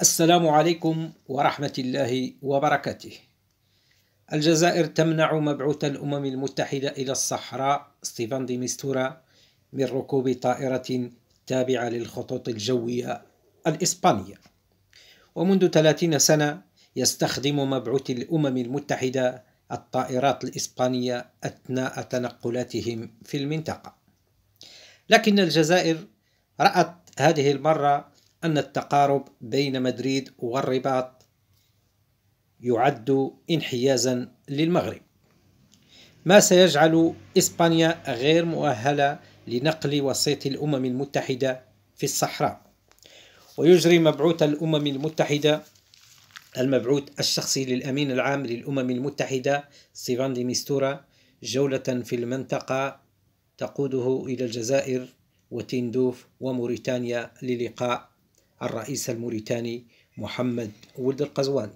السلام عليكم ورحمة الله وبركاته. الجزائر تمنع مبعوث الأمم المتحدة إلى الصحراء ستيفان دي ميستورا من ركوب طائرة تابعة للخطوط الجوية الإسبانية. ومنذ 30 سنة يستخدم مبعوث الأمم المتحدة الطائرات الإسبانية أثناء تنقلاتهم في المنطقة. لكن الجزائر رأت هذه المرة أن التقارب بين مدريد والرباط يعد انحيازا للمغرب ما سيجعل إسبانيا غير مؤهلة لنقل وسيط الأمم المتحدة في الصحراء ويجري مبعوث الأمم المتحدة المبعوث الشخصي للأمين العام للأمم المتحدة سيفان دي ميستورا جولة في المنطقة تقوده إلى الجزائر وتندوف وموريتانيا للقاء الرئيس الموريتاني محمد ولد القزوان